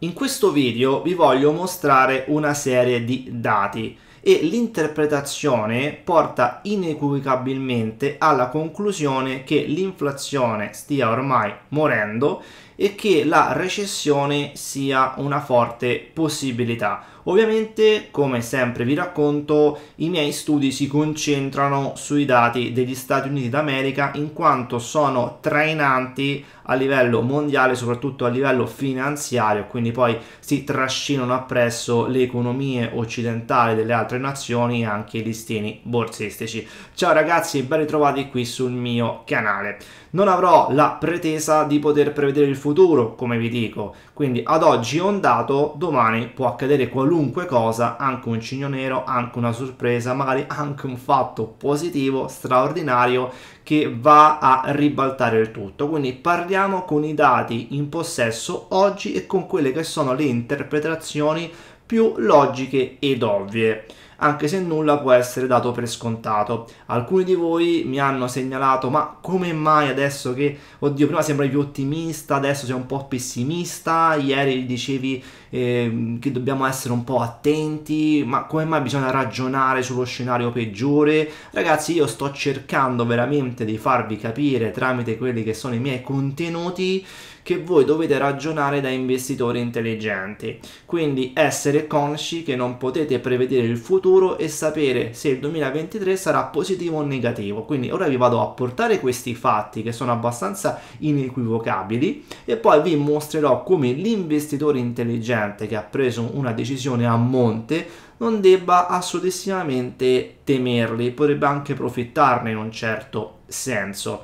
In questo video vi voglio mostrare una serie di dati e l'interpretazione porta inequivocabilmente alla conclusione che l'inflazione stia ormai morendo e che la recessione sia una forte possibilità Ovviamente, come sempre vi racconto, i miei studi si concentrano sui dati degli Stati Uniti d'America in quanto sono trainanti a livello mondiale, soprattutto a livello finanziario, quindi poi si trascinano appresso le economie occidentali delle altre nazioni e anche i listini borsistici. Ciao ragazzi e ben ritrovati qui sul mio canale. Non avrò la pretesa di poter prevedere il futuro, come vi dico, quindi ad oggi è un dato, domani può accadere qualunque cosa, anche un cigno nero, anche una sorpresa, magari anche un fatto positivo, straordinario, che va a ribaltare il tutto. Quindi parliamo con i dati in possesso oggi e con quelle che sono le interpretazioni più logiche ed ovvie anche se nulla può essere dato per scontato. Alcuni di voi mi hanno segnalato, ma come mai adesso che, oddio, prima sembravi più ottimista, adesso sei un po' pessimista, ieri dicevi eh, che dobbiamo essere un po' attenti, ma come mai bisogna ragionare sullo scenario peggiore? Ragazzi, io sto cercando veramente di farvi capire tramite quelli che sono i miei contenuti che voi dovete ragionare da investitori intelligenti. Quindi essere consci che non potete prevedere il futuro e sapere se il 2023 sarà positivo o negativo. Quindi ora vi vado a portare questi fatti che sono abbastanza inequivocabili e poi vi mostrerò come l'investitore intelligente che ha preso una decisione a monte non debba assolutamente temerli, potrebbe anche profittarne in un certo senso.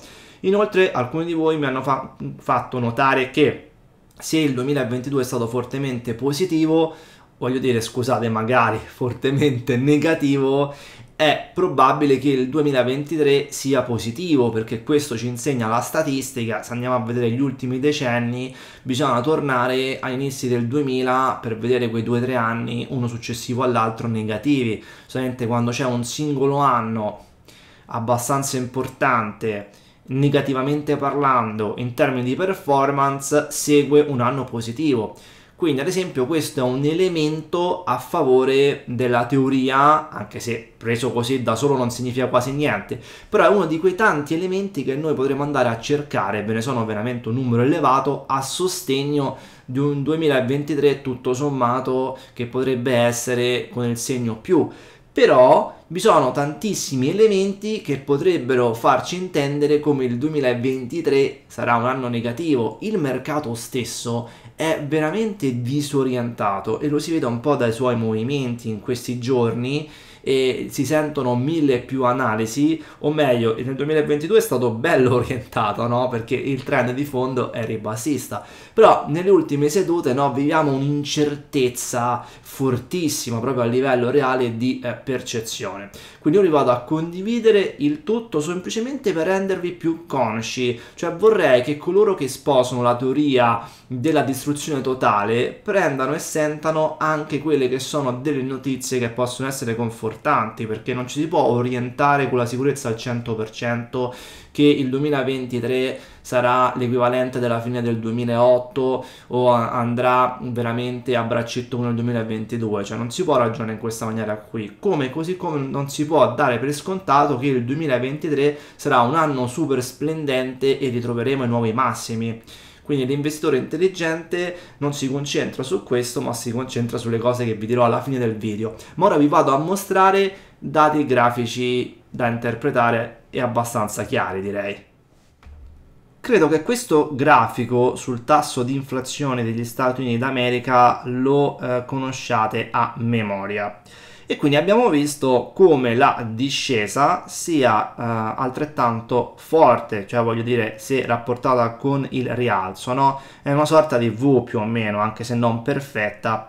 Inoltre alcuni di voi mi hanno fa- fatto notare che se il 2022 è stato fortemente positivo, voglio dire scusate magari fortemente negativo, è probabile che il 2023 sia positivo perché questo ci insegna la statistica, se andiamo a vedere gli ultimi decenni bisogna tornare agli inizi del 2000 per vedere quei 2-3 anni uno successivo all'altro negativi, solamente quando c'è un singolo anno abbastanza importante negativamente parlando in termini di performance segue un anno positivo. Quindi ad esempio questo è un elemento a favore della teoria, anche se preso così da solo non significa quasi niente, però è uno di quei tanti elementi che noi potremmo andare a cercare, ve ne sono veramente un numero elevato, a sostegno di un 2023 tutto sommato che potrebbe essere con il segno più però vi sono tantissimi elementi che potrebbero farci intendere come il 2023 sarà un anno negativo. Il mercato stesso è veramente disorientato e lo si vede un po' dai suoi movimenti in questi giorni e si sentono mille più analisi, o meglio, nel 2022 è stato bello orientato, no? Perché il trend di fondo è ribassista. Però nelle ultime sedute, no, viviamo un'incertezza fortissima proprio a livello reale di eh, percezione. Quindi io vi vado a condividere il tutto semplicemente per rendervi più consci, cioè vorrei che coloro che sposano la teoria della distruzione totale prendano e sentano anche quelle che sono delle notizie che possono essere confortanti importanti perché non ci si può orientare con la sicurezza al 100% che il 2023 sarà l'equivalente della fine del 2008 o andrà veramente a braccetto con il 2022, cioè non si può ragionare in questa maniera qui, come così come non si può dare per scontato che il 2023 sarà un anno super splendente e ritroveremo i nuovi massimi. Quindi l'investitore intelligente non si concentra su questo, ma si concentra sulle cose che vi dirò alla fine del video. Ma ora vi vado a mostrare dati grafici da interpretare e abbastanza chiari, direi. Credo che questo grafico sul tasso di inflazione degli Stati Uniti d'America lo eh, conosciate a memoria e quindi abbiamo visto come la discesa sia eh, altrettanto forte, cioè voglio dire se rapportata con il rialzo, no? È una sorta di V più o meno, anche se non perfetta,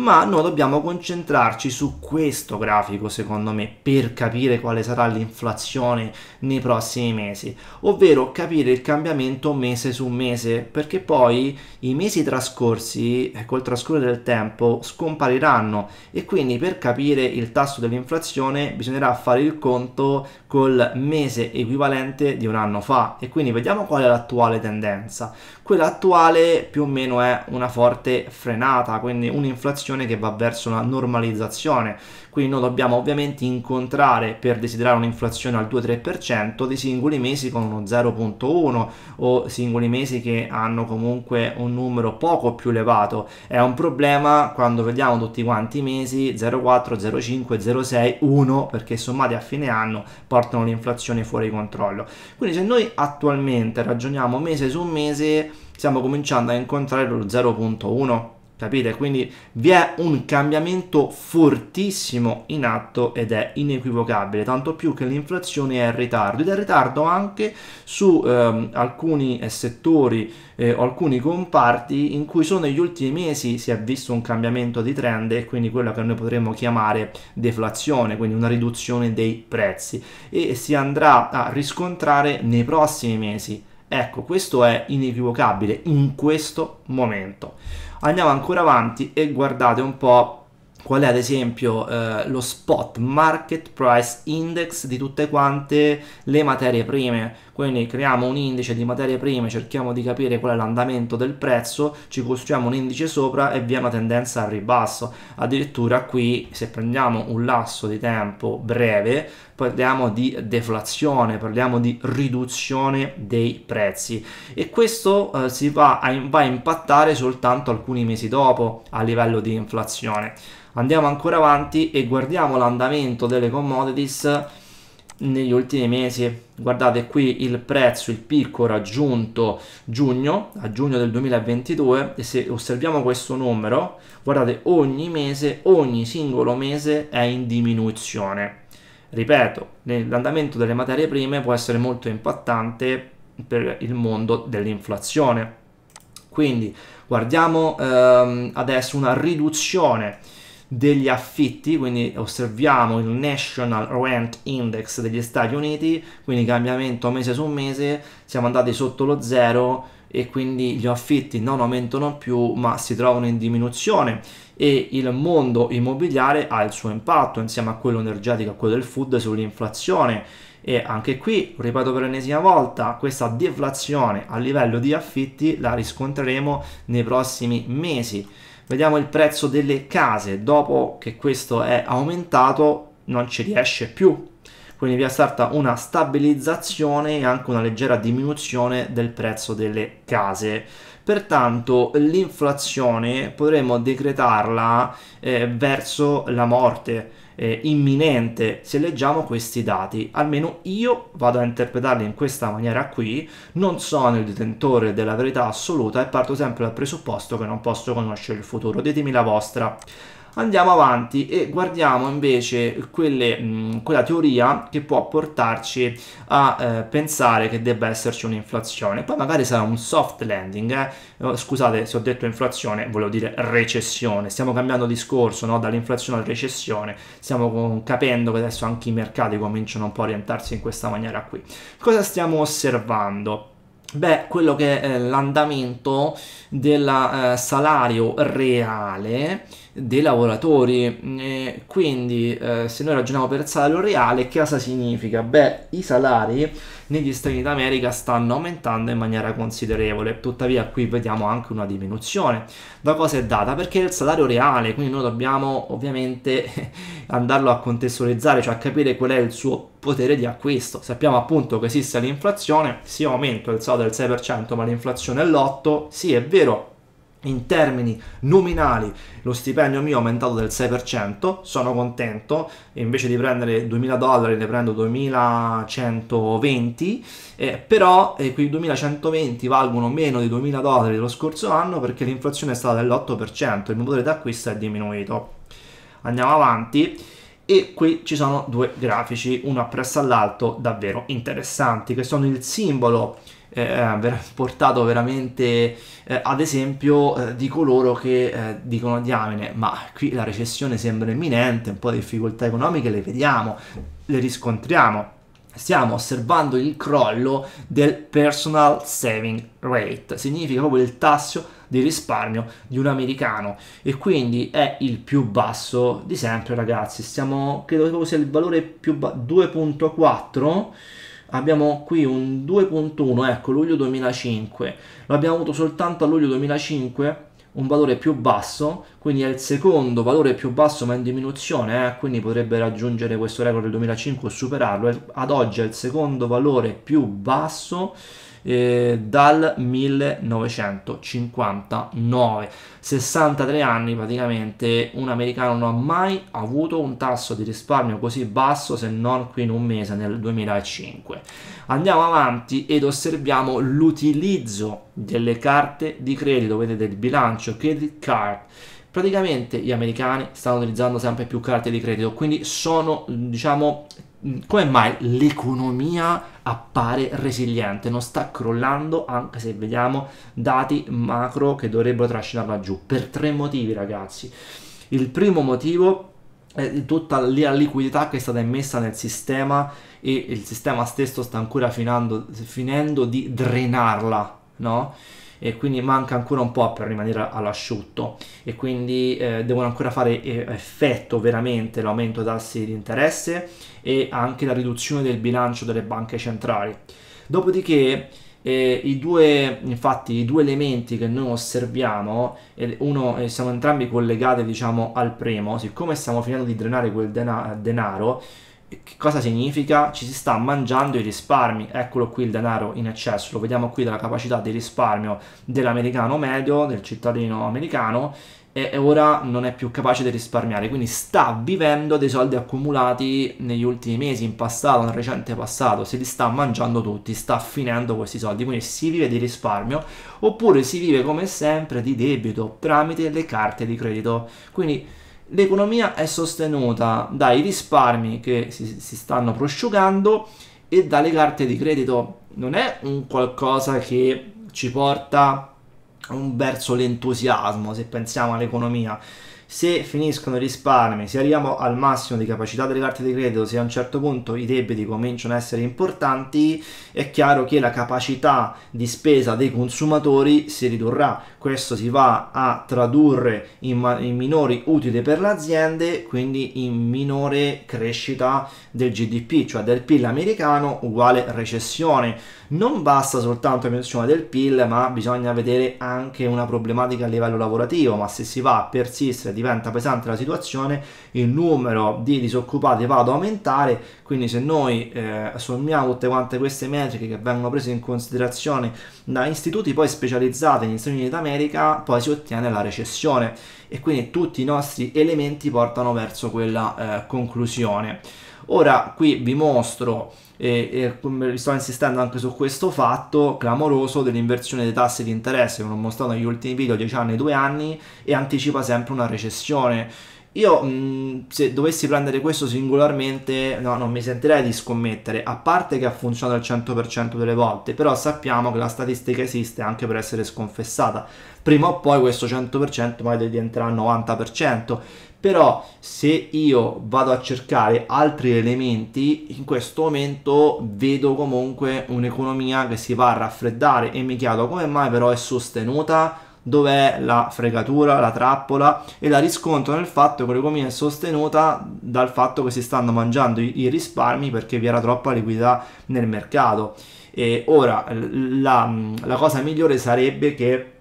ma noi dobbiamo concentrarci su questo grafico secondo me per capire quale sarà l'inflazione nei prossimi mesi, ovvero capire il cambiamento mese su mese, perché poi i mesi trascorsi col ecco, trascorrere del tempo scompariranno e quindi per capire il tasso dell'inflazione bisognerà fare il conto col mese equivalente di un anno fa e quindi vediamo qual è l'attuale tendenza. Quella attuale più o meno è una forte frenata, quindi un'inflazione situazione che va verso la normalizzazione, quindi noi dobbiamo ovviamente incontrare per desiderare un'inflazione al 2-3% dei singoli mesi con uno 0.1 o singoli mesi che hanno comunque un numero poco più elevato, è un problema quando vediamo tutti quanti i mesi 0,4, 0,5, 0,6, 1 perché sommati a fine anno portano l'inflazione fuori controllo. Quindi se noi attualmente ragioniamo mese su mese stiamo cominciando a incontrare lo 0.1 capite? Quindi vi è un cambiamento fortissimo in atto ed è inequivocabile, tanto più che l'inflazione è in ritardo ed è in ritardo anche su ehm, alcuni eh, settori eh, alcuni comparti in cui sono negli ultimi mesi si è visto un cambiamento di trend e quindi quello che noi potremmo chiamare deflazione, quindi una riduzione dei prezzi e si andrà a riscontrare nei prossimi mesi. Ecco, questo è inequivocabile in questo momento andiamo ancora avanti e guardate un po' qual è ad esempio eh, lo spot market price index di tutte quante le materie prime quindi creiamo un indice di materie prime, cerchiamo di capire qual è l'andamento del prezzo, ci costruiamo un indice sopra e vi è una tendenza al ribasso. Addirittura qui se prendiamo un lasso di tempo breve parliamo di deflazione, parliamo di riduzione dei prezzi e questo eh, si va a, va a impattare soltanto alcuni mesi dopo a livello di inflazione. Andiamo ancora avanti e guardiamo l'andamento delle commodities negli ultimi mesi guardate qui il prezzo, il picco raggiunto giugno, a giugno del 2022 e se osserviamo questo numero, guardate ogni mese, ogni singolo mese è in diminuzione. Ripeto, l'andamento delle materie prime può essere molto impattante per il mondo dell'inflazione. Quindi guardiamo ehm, adesso una riduzione degli affitti, quindi osserviamo il National Rent Index degli Stati Uniti, quindi cambiamento mese su mese, siamo andati sotto lo zero e quindi gli affitti non aumentano più ma si trovano in diminuzione e il mondo immobiliare ha il suo impatto insieme a quello energetico, a quello del food sull'inflazione e anche qui, ripeto per l'ennesima volta, questa deflazione a livello di affitti la riscontreremo nei prossimi mesi. Vediamo il prezzo delle case, dopo che questo è aumentato non ci riesce più, quindi vi è stata una stabilizzazione e anche una leggera diminuzione del prezzo delle case. Pertanto l'inflazione potremmo decretarla eh, verso la morte, eh, imminente se leggiamo questi dati. Almeno io vado a interpretarli in questa maniera qui, non sono il detentore della verità assoluta e parto sempre dal presupposto che non posso conoscere il futuro. Ditemi la vostra. Andiamo avanti e guardiamo invece quelle, mh, mm, quella teoria che può portarci a eh, pensare che debba esserci un'inflazione. Poi magari sarà un soft landing, eh? Oh, scusate se ho detto inflazione, volevo dire recessione. Stiamo cambiando discorso no? dall'inflazione alla recessione, stiamo capendo che adesso anche i mercati cominciano un po' a orientarsi in questa maniera qui. Cosa stiamo osservando? Beh, quello che è eh, l'andamento del eh, salario reale dei lavoratori. E quindi eh, se noi ragioniamo per salario reale, che cosa significa? Beh, i salari negli Stati Uniti d'America stanno aumentando in maniera considerevole, tuttavia qui vediamo anche una diminuzione. Da cosa è data? Perché il salario reale, quindi noi dobbiamo ovviamente andarlo a contestualizzare, cioè a capire qual è il suo potere di acquisto. Sappiamo appunto che esiste l'inflazione, si aumenta il salario del 6%, ma l'inflazione è l'8%, sì è vero, in termini nominali lo stipendio mio è aumentato del 6%, sono contento, invece di prendere 2000 dollari ne prendo 2120, eh, però eh, quei 2120 valgono meno di 2000 dollari dello scorso anno perché l'inflazione è stata dell'8%, il mio potere d'acquisto è diminuito. Andiamo avanti e qui ci sono due grafici, uno appresso all'altro, davvero interessanti, che sono il simbolo eh, eh portato veramente eh, ad esempio eh, di coloro che eh, dicono diamine, ma qui la recessione sembra imminente, un po' di difficoltà economiche le vediamo, le riscontriamo stiamo osservando il crollo del personal saving rate, significa proprio il tasso di risparmio di un americano e quindi è il più basso di sempre ragazzi, stiamo credo che sia il valore più basso 2.4 abbiamo qui un 2.1, ecco luglio 2005, lo abbiamo avuto soltanto a luglio 2005 un valore più basso, quindi è il secondo valore più basso ma in diminuzione, eh, quindi potrebbe raggiungere questo record del 2005 o superarlo, ad oggi è il secondo valore più basso eh, dal 1959. 63 anni praticamente un americano non ha mai avuto un tasso di risparmio così basso se non qui in un mese nel 2005. Andiamo avanti ed osserviamo l'utilizzo delle carte di credito, vedete il bilancio credit card praticamente gli americani stanno utilizzando sempre più carte di credito, quindi sono, diciamo, come mai l'economia appare resiliente, non sta crollando anche se vediamo dati macro che dovrebbero trascinarla giù per tre motivi ragazzi. Il primo motivo è tutta la liquidità che è stata immessa nel sistema e il sistema stesso sta ancora finando, finendo di drenarla, no? e quindi manca ancora un po' per rimanere all'asciutto e quindi eh, devono ancora fare eh, effetto veramente l'aumento tassi di interesse e anche la riduzione del bilancio delle banche centrali. Dopodiché eh, i, due, infatti, i due elementi che noi osserviamo, eh, uno, eh, siamo entrambi collegati diciamo, al primo, siccome stiamo finendo di drenare quel denaro che cosa significa? Ci si sta mangiando i risparmi, eccolo qui il denaro in eccesso, lo vediamo qui dalla capacità di risparmio dell'americano medio, del cittadino americano, e ora non è più capace di risparmiare, quindi sta vivendo dei soldi accumulati negli ultimi mesi, in passato, nel recente passato, se li sta mangiando tutti, sta finendo questi soldi, quindi si vive di risparmio oppure si vive come sempre di debito tramite le carte di credito. Quindi l'economia è sostenuta dai risparmi che si, si, stanno prosciugando e dalle carte di credito. Non è un qualcosa che ci porta verso l'entusiasmo se pensiamo all'economia. Se finiscono i risparmi, se arriviamo al massimo di capacità delle carte di credito, se a un certo punto i debiti cominciano a essere importanti, è chiaro che la capacità di spesa dei consumatori si ridurrà questo si va a tradurre in, in minori utili per le aziende, quindi in minore crescita del GDP, cioè del PIL americano uguale recessione. Non basta soltanto la menzione del PIL, ma bisogna vedere anche una problematica a livello lavorativo, ma se si va a persistere diventa pesante la situazione, il numero di disoccupati va ad aumentare, quindi se noi eh, sommiamo tutte quante queste metriche che vengono prese in considerazione da istituti poi specializzati negli Stati Uniti d'America, America poi si ottiene la recessione e quindi tutti i nostri elementi portano verso quella eh, conclusione. Ora qui vi mostro e, e mm, sto insistendo anche su questo fatto clamoroso dell'inversione dei tassi di interesse che non ho mostrato negli ultimi video 10 anni 2 anni e anticipa sempre una recessione io mh, mm, se dovessi prendere questo singolarmente no, non mi sentirei di scommettere, a parte che ha funzionato al 100% delle volte, però sappiamo che la statistica esiste anche per essere sconfessata. Prima o poi questo 100% magari diventerà 90%, però se io vado a cercare altri elementi, in questo momento vedo comunque un'economia che si va a raffreddare e mi chiedo come mai però è sostenuta dov'è la fregatura, la trappola e la riscontro nel fatto che l'economia è sostenuta dal fatto che si stanno mangiando i, i risparmi perché vi era troppa liquidità nel mercato. E ora la, la cosa migliore sarebbe che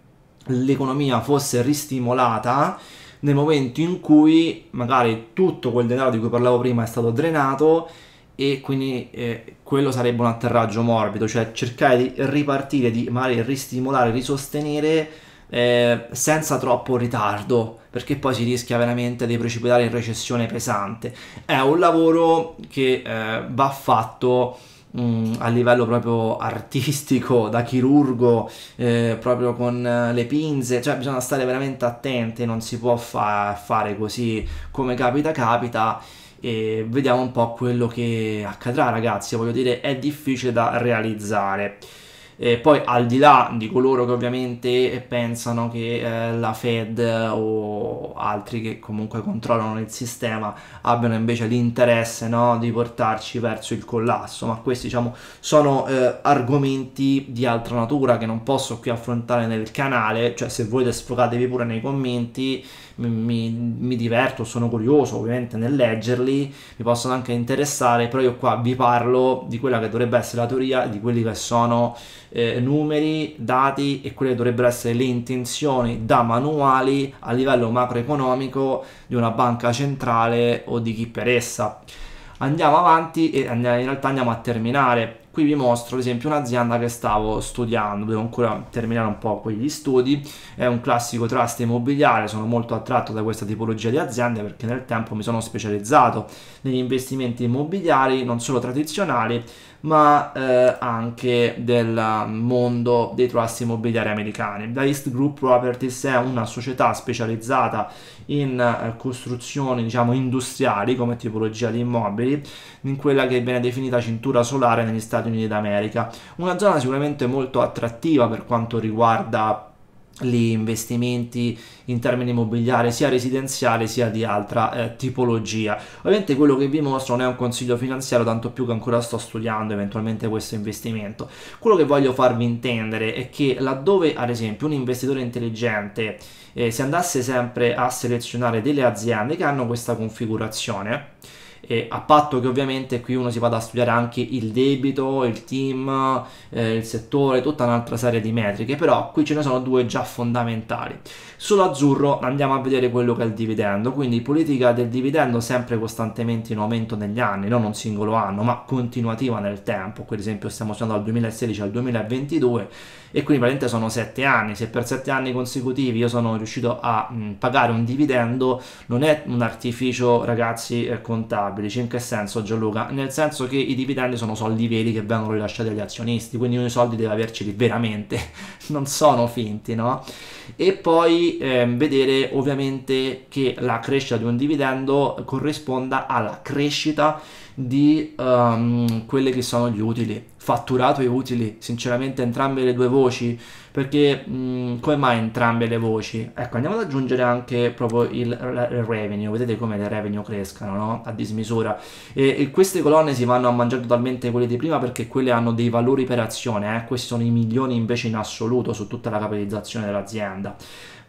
l'economia fosse ristimolata nel momento in cui magari tutto quel denaro di cui parlavo prima è stato drenato e quindi eh, quello sarebbe un atterraggio morbido, cioè cercare di ripartire, di magari ristimolare, risostenere eh, senza troppo ritardo perché poi si rischia veramente di precipitare in recessione pesante. È un lavoro che eh, va fatto mh, mm, a livello proprio artistico, da chirurgo, eh, proprio con eh, le pinze, cioè bisogna stare veramente attenti, non si può fa- fare così come capita capita e vediamo un po' quello che accadrà ragazzi, voglio dire è difficile da realizzare. E poi al di là di coloro che ovviamente eh, pensano che eh, la Fed eh, o altri che comunque controllano il sistema abbiano invece l'interesse no, di portarci verso il collasso, ma questi diciamo sono eh, argomenti di altra natura che non posso qui affrontare nel canale, cioè se volete sfogatevi pure nei commenti, mi, mi diverto, sono curioso ovviamente nel leggerli, mi possono anche interessare, però io qua vi parlo di quella che dovrebbe essere la teoria di quelli che sono eh, numeri, dati e quelle dovrebbero essere le intenzioni da manuali a livello macroeconomico di una banca centrale o di chi per essa. Andiamo avanti e in realtà andiamo a terminare. Qui vi mostro ad esempio un'azienda che stavo studiando, devo ancora terminare un po' quegli studi, è un classico trust immobiliare, sono molto attratto da questa tipologia di aziende perché nel tempo mi sono specializzato negli investimenti immobiliari non solo tradizionali ma eh, anche del mondo dei trust immobiliari americani. La East Group Properties è una società specializzata in eh, costruzioni diciamo industriali come tipologia di immobili in quella che viene definita cintura solare negli Stati Uniti d'America, una zona sicuramente molto attrattiva per quanto riguarda gli investimenti in termini immobiliari sia residenziale sia di altra eh, tipologia ovviamente quello che vi mostro non è un consiglio finanziario tanto più che ancora sto studiando eventualmente questo investimento quello che voglio farvi intendere è che laddove ad esempio un investitore intelligente eh, si andasse sempre a selezionare delle aziende che hanno questa configurazione eh, a patto che ovviamente qui uno si vada a studiare anche il debito, il team, eh, il settore, tutta un'altra serie di metriche, però qui ce ne sono due già fondamentali. Sull'azzurro andiamo a vedere quello che è il dividendo, quindi politica del dividendo sempre costantemente in aumento negli anni, non un singolo anno, ma continuativa nel tempo. Per esempio stiamo usando dal 2016 al 2022 e quindi praticamente sono 7 anni. Se per 7 anni consecutivi io sono riuscito a mh, pagare un dividendo, non è un artificio, ragazzi, eh, contabile. Cioè, in che senso, Gianluca? Nel senso che i dividendi sono soldi veri che vengono rilasciati agli azionisti, quindi i soldi deve averceli veramente, non sono finti, no? E poi di ehm, vedere ovviamente che la crescita di un dividendo corrisponda alla crescita di um, ehm, quelli che sono gli utili fatturato e utili, sinceramente entrambe le due voci, perché mh, mm, come mai entrambe le voci? Ecco, andiamo ad aggiungere anche proprio il, il revenue, vedete come le revenue crescano no? a dismisura e, e, queste colonne si vanno a mangiare totalmente quelle di prima perché quelle hanno dei valori per azione, eh? questi sono i milioni invece in assoluto su tutta la capitalizzazione dell'azienda.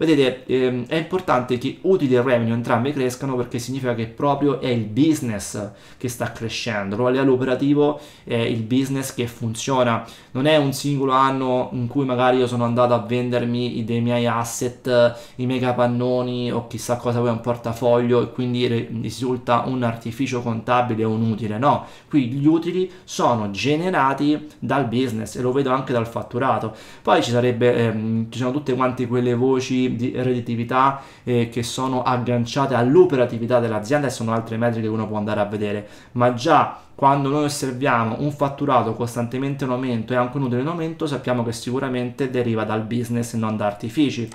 Vedete, ehm, è importante che utili e revenue entrambi crescano perché significa che proprio è il business che sta crescendo, proprio a livello operativo è il business che che funziona. Non è un singolo anno in cui magari io sono andato a vendermi i, dei miei asset, i miei capannoni o chissà cosa poi un portafoglio e quindi risulta un artificio contabile o un utile. No, qui gli utili sono generati dal business e lo vedo anche dal fatturato. Poi ci sarebbe, ehm, ci sono tutte quante quelle voci di redditività eh, che sono agganciate all'operatività dell'azienda e sono altre metriche che uno può andare a vedere, ma già quando noi osserviamo un fatturato costantemente in aumento e anche un utile in aumento, sappiamo che sicuramente deriva dal business e non da artifici.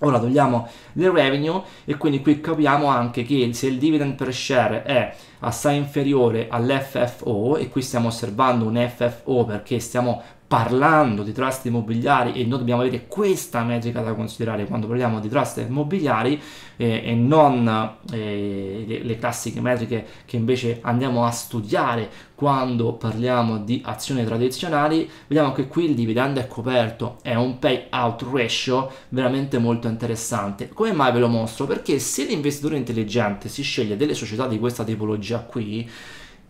Ora togliamo le revenue e quindi qui capiamo anche che se il dividend per share è assai inferiore all'FFO e qui stiamo osservando un FFO perché stiamo parlando di trust immobiliari e noi dobbiamo avere questa metrica da considerare quando parliamo di trust immobiliari eh, e non eh, le, le, classiche metriche che invece andiamo a studiare quando parliamo di azioni tradizionali vediamo che qui il dividendo è coperto è un payout ratio veramente molto interessante come mai ve lo mostro perché se l'investitore intelligente si sceglie delle società di questa tipologia qui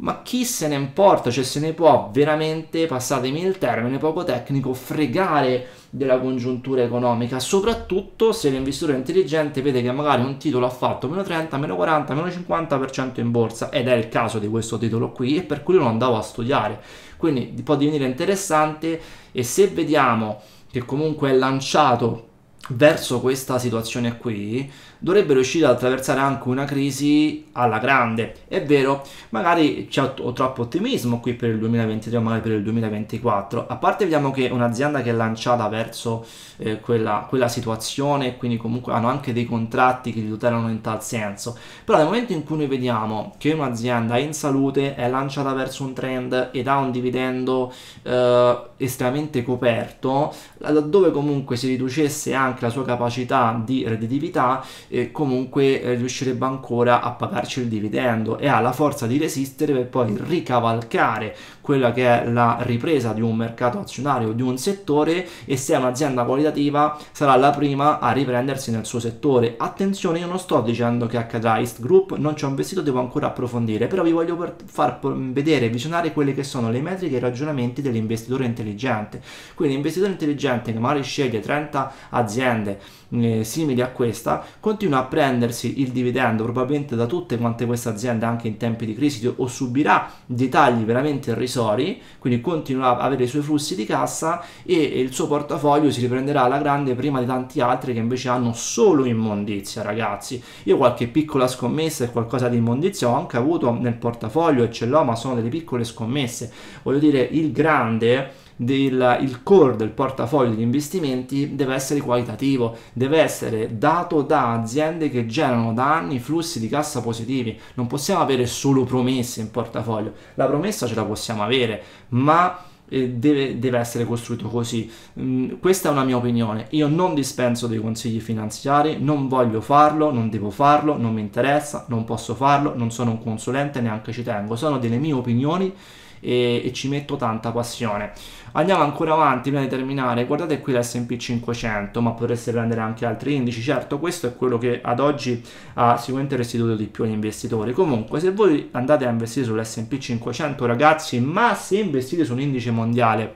ma chi se ne importa, cioè se ne può veramente, passatemi il termine poco tecnico, fregare della congiuntura economica, soprattutto se l'investitore intelligente vede che magari un titolo ha fatto meno 30, meno 40, meno 50% in borsa ed è il caso di questo titolo qui e per cui lo andavo a studiare. Quindi può divenire interessante e se vediamo che comunque è lanciato verso questa situazione qui, dovrebbe riuscire ad attraversare anche una crisi alla grande. È vero, magari c'è troppo ottimismo qui per il 2023 o magari per il 2024. A parte vediamo che un'azienda che è lanciata verso eh, quella, quella situazione, quindi comunque hanno anche dei contratti che li tutelano in tal senso. Però nel momento in cui noi vediamo che un'azienda è in salute, è lanciata verso un trend ed ha un dividendo eh, estremamente coperto, laddove comunque si riducesse anche la sua capacità di redditività, eh, comunque riuscirebbe ancora a pagarci il dividendo e ha la forza di resistere per poi ricavalcare quella che è la ripresa di un mercato azionario di un settore e se è un'azienda qualitativa sarà la prima a riprendersi nel suo settore. Attenzione, io non sto dicendo che accadrà East Group, non ci ho investito, devo ancora approfondire, però vi voglio far vedere, visionare quelle che sono le metriche e i ragionamenti dell'investitore intelligente. Quindi l'investitore intelligente che magari sceglie 30 aziende eh, simili a questa, continua continua a prendersi il dividendo probabilmente da tutte quante queste aziende anche in tempi di crisi o subirà dei tagli veramente irrisori, quindi continuerà ad avere i suoi flussi di cassa e il suo portafoglio si riprenderà alla grande prima di tanti altri che invece hanno solo immondizia, ragazzi. Io qualche piccola scommessa e qualcosa di immondizia ho anche avuto nel portafoglio e ce l'ho, ma sono delle piccole scommesse. Voglio dire, il grande del il core del portafoglio di investimenti deve essere qualitativo, deve essere dato da aziende che generano da anni flussi di cassa positivi. Non possiamo avere solo promesse in portafoglio. La promessa ce la possiamo avere, ma eh, Deve, deve, essere costruito così. Mm, questa è una mia opinione. Io non dispenso dei consigli finanziari, non voglio farlo, non devo farlo, non mi interessa, non posso farlo, non sono un consulente, neanche ci tengo. Sono delle mie opinioni e, e ci metto tanta passione. Andiamo ancora avanti prima di terminare, guardate qui l'S&P 500, ma potreste prendere anche altri indici, certo questo è quello che ad oggi ha sicuramente restituito di più agli investitori. Comunque se voi andate a investire sull'S&P 500 ragazzi, ma se investite su un indice mondiale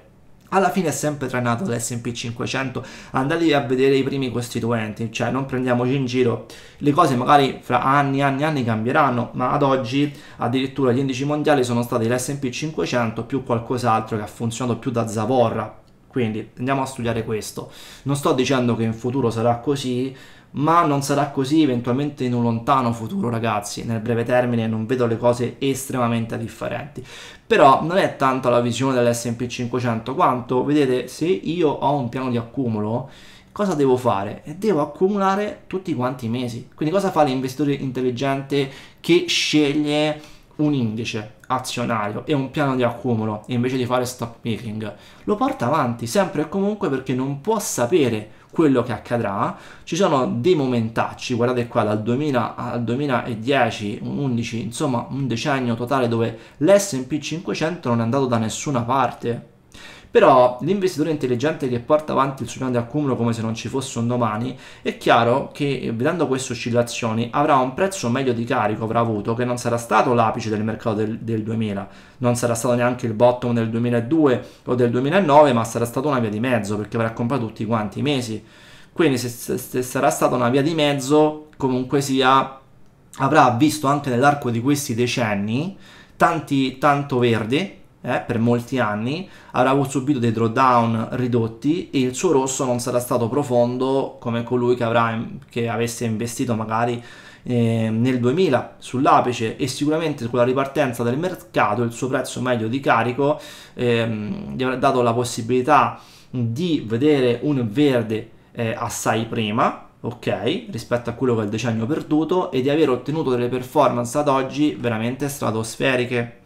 alla fine è sempre trainato l'SP 500. Andatevi a vedere i primi costituenti, cioè non prendiamoci in giro. Le cose magari fra anni, anni, anni cambieranno, ma ad oggi addirittura gli indici mondiali sono stati l'SP 500 più qualcos'altro che ha funzionato più da zavorra. Quindi andiamo a studiare questo. Non sto dicendo che in futuro sarà così, ma non sarà così eventualmente in un lontano futuro ragazzi, nel breve termine non vedo le cose estremamente differenti, però non è tanto la visione dell'S&P 500 quanto, vedete, se io ho un piano di accumulo, cosa devo fare? Devo accumulare tutti quanti i mesi, quindi cosa fa l'investitore intelligente che sceglie un indice azionario e un piano di accumulo invece di fare stock picking? Lo porta avanti sempre e comunque perché non può sapere quello che accadrà. Ci sono dei momentacci, guardate qua dal 2000 al 2010, 11, insomma un decennio totale dove l'S&P 500 non è andato da nessuna parte però l'investitore intelligente che porta avanti il suo piano di accumulo come se non ci fosse un domani, è chiaro che eh, vedendo queste oscillazioni avrà un prezzo meglio di carico, avrà avuto, che non sarà stato l'apice del mercato del, del 2000, non sarà stato neanche il bottom del 2002 o del 2009, ma sarà stata una via di mezzo perché avrà comprato tutti quanti i mesi. Quindi se, se, se sarà stata una via di mezzo, comunque sia, avrà visto anche nell'arco di questi decenni tanti, tanto verde eh, per molti anni, avrà subito dei drawdown ridotti e il suo rosso non sarà stato profondo come colui che, avrà, che avesse investito magari eh, nel 2000 sull'apice e sicuramente con la ripartenza del mercato il suo prezzo medio di carico ehm, gli avrà dato la possibilità di vedere un verde eh, assai prima ok rispetto a quello che è il decennio perduto e di aver ottenuto delle performance ad oggi veramente stratosferiche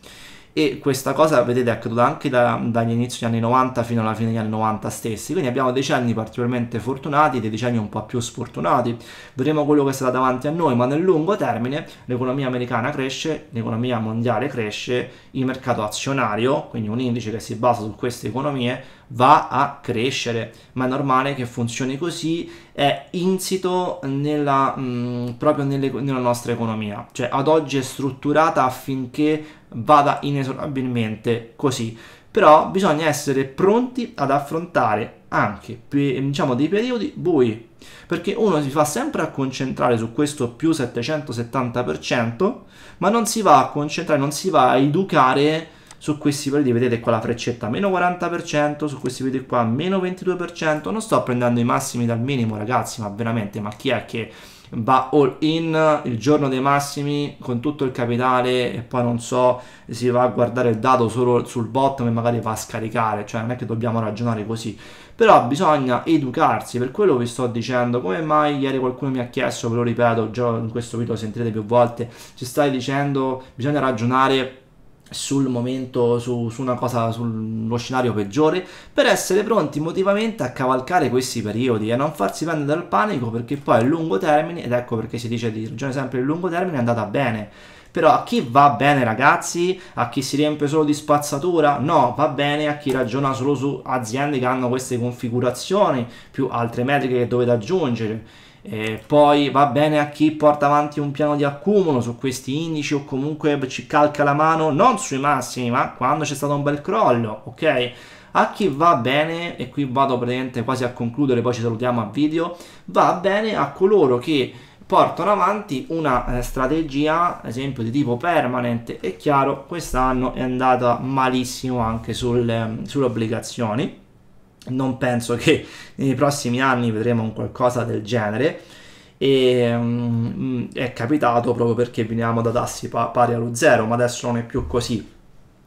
e questa cosa vedete è accaduta anche da, dagli inizi degli anni 90 fino alla fine degli anni 90 stessi quindi abbiamo decenni particolarmente fortunati dei decenni un po' più sfortunati vedremo quello che sarà davanti a noi ma nel lungo termine l'economia americana cresce l'economia mondiale cresce il mercato azionario quindi un indice che si basa su queste economie va a crescere ma è normale che funzioni così è insito nella, mh, proprio nelle, nella nostra economia cioè ad oggi è strutturata affinché vada inesorabilmente così. Però bisogna essere pronti ad affrontare anche diciamo, dei periodi bui, perché uno si fa sempre a concentrare su questo più 770%, ma non si va a concentrare, non si va a educare su questi periodi vedete qua la freccetta meno 40%, su questi periodi qua meno 22%, non sto prendendo i massimi dal minimo ragazzi, ma veramente, ma chi è che va all in il giorno dei massimi con tutto il capitale e poi non so si va a guardare il dato solo sul bottom e magari va a scaricare cioè non è che dobbiamo ragionare così però bisogna educarsi per quello vi sto dicendo come mai ieri qualcuno mi ha chiesto ve lo ripeto già in questo video sentirete più volte ci stai dicendo bisogna ragionare sul momento, su, su, una cosa, sullo scenario peggiore, per essere pronti emotivamente a cavalcare questi periodi e non farsi prendere dal panico perché poi a lungo termine, ed ecco perché si dice di ragione sempre a lungo termine, è andata bene. Però a chi va bene ragazzi? A chi si riempie solo di spazzatura? No, va bene a chi ragiona solo su aziende che hanno queste configurazioni, più altre metriche che dovete aggiungere eh, poi va bene a chi porta avanti un piano di accumulo su questi indici o comunque ci calca la mano non sui massimi ma quando c'è stato un bel crollo, ok? A chi va bene, e qui vado praticamente quasi a concludere, poi ci salutiamo a video, va bene a coloro che portano avanti una eh, strategia, ad esempio di tipo permanente, è chiaro, quest'anno è andata malissimo anche sul, ehm, sulle obbligazioni non penso che nei prossimi anni vedremo un qualcosa del genere e um, è capitato proprio perché veniamo da tassi pa- pari allo zero ma adesso non è più così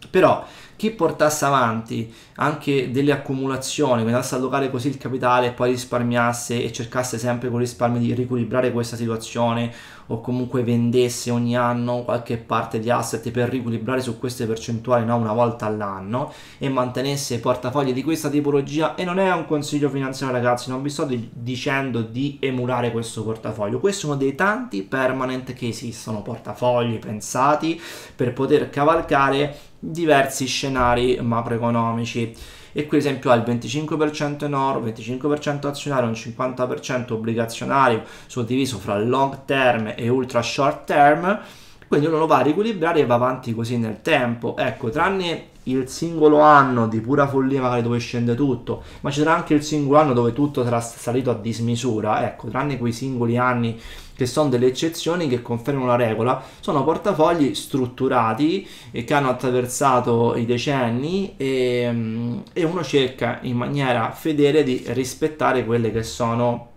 però chi portasse avanti anche delle accumulazioni quindi andasse a allocare così il capitale e poi risparmiasse e cercasse sempre con risparmio di riequilibrare questa situazione o comunque vendesse ogni anno qualche parte di asset per riequilibrare su queste percentuali no? una volta all'anno e mantenesse portafogli di questa tipologia e non è un consiglio finanziario ragazzi non vi sto di- dicendo di emulare questo portafoglio questo è uno dei tanti permanent che esistono portafogli pensati per poter cavalcare diversi scenari macroeconomici e qui esempio ha il 25% in oro, 25% azionario, un 50% obbligazionario suddiviso fra long term e ultra short term, quindi uno lo va a riequilibrare e va avanti così nel tempo, ecco tranne il singolo anno di pura follia magari dove scende tutto, ma ci sarà anche il singolo anno dove tutto sarà salito a dismisura, ecco, tranne quei singoli anni che sono delle eccezioni che confermano la regola, sono portafogli strutturati eh, che hanno attraversato i decenni e, mm, e uno cerca in maniera fedele di rispettare quelle che sono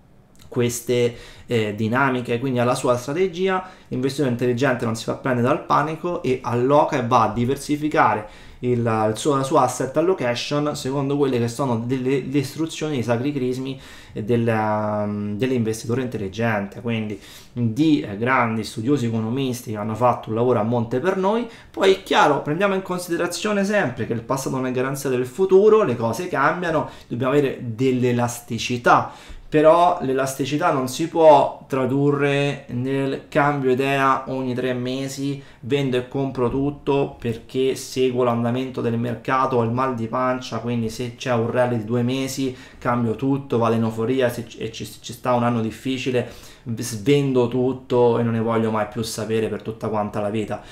queste eh, dinamiche, quindi alla sua strategia l'investitore intelligente non si fa prendere dal panico e alloca e va a diversificare il, il suo, la sua asset allocation secondo quelle che sono delle, le istruzioni, i sacri crismi della, um, dell'investitore intelligente, quindi di eh, grandi studiosi economisti che hanno fatto un lavoro a monte per noi, poi è chiaro, prendiamo in considerazione sempre che il passato non è garanzia del futuro, le cose cambiano, dobbiamo avere dell'elasticità però l'elasticità non si può tradurre nel cambio idea ogni tre mesi, vendo e compro tutto perché seguo l'andamento del mercato, ho il mal di pancia, quindi se c'è un rally di due mesi cambio tutto, vado in euforia se, e ci, ci sta un anno difficile, svendo tutto e non ne voglio mai più sapere per tutta quanta la vita.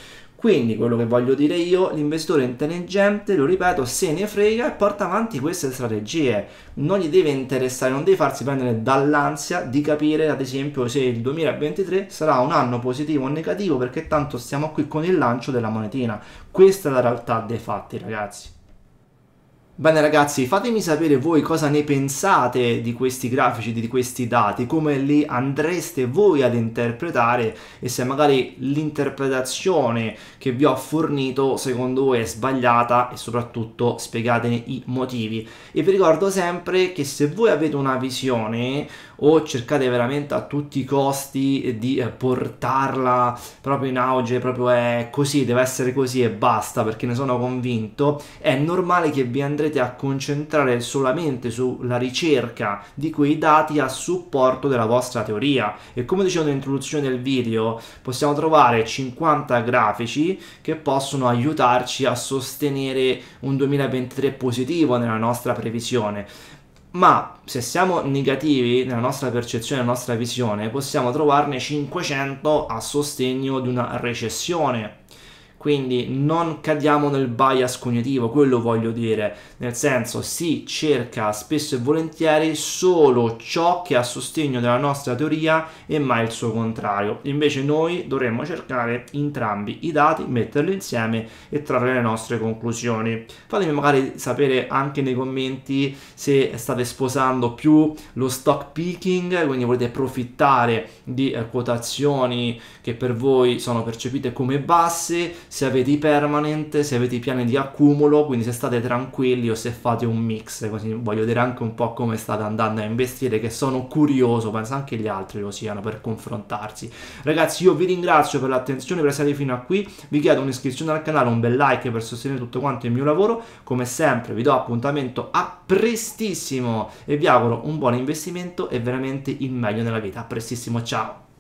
Quindi quello che voglio dire io, l'investitore intelligente, lo ripeto, se ne frega e porta avanti queste strategie. Non gli deve interessare, non deve farsi prendere dall'ansia di capire, ad esempio, se il 2023 sarà un anno positivo o negativo, perché tanto stiamo qui con il lancio della monetina. Questa è la realtà dei fatti, ragazzi. Bene ragazzi, fatemi sapere voi cosa ne pensate di questi grafici, di questi dati, come li andreste voi ad interpretare e se magari l'interpretazione che vi ho fornito secondo voi è sbagliata e soprattutto spiegatene i motivi. E vi ricordo sempre che se voi avete una visione o cercate veramente a tutti i costi di eh, portarla proprio in auge, proprio è così, deve essere così e basta perché ne sono convinto, è normale che vi andrete a concentrare solamente sulla ricerca di quei dati a supporto della vostra teoria e come dicevo nell'introduzione del video possiamo trovare 50 grafici che possono aiutarci a sostenere un 2023 positivo nella nostra previsione ma se siamo negativi nella nostra percezione, nella nostra visione, possiamo trovarne 500 a sostegno di una recessione quindi non cadiamo nel bias cognitivo, quello voglio dire, nel senso si cerca spesso e volentieri solo ciò che è a sostegno della nostra teoria e mai il suo contrario. Invece noi dovremmo cercare entrambi i dati, metterli insieme e trarre le nostre conclusioni. Fatemi magari sapere anche nei commenti se state sposando più lo stock picking, quindi volete approfittare di eh, quotazioni che per voi sono percepite come basse se avete i permanent, se avete i piani di accumulo, quindi se state tranquilli o se fate un mix, così voglio dire anche un po' come state andando a investire, che sono curioso, penso anche gli altri lo siano per confrontarsi. Ragazzi, io vi ringrazio per l'attenzione, per essere fino a qui, vi chiedo un'iscrizione al canale, un bel like per sostenere tutto quanto il mio lavoro, come sempre vi do appuntamento a prestissimo e vi auguro un buon investimento e veramente il meglio nella vita. A prestissimo, ciao!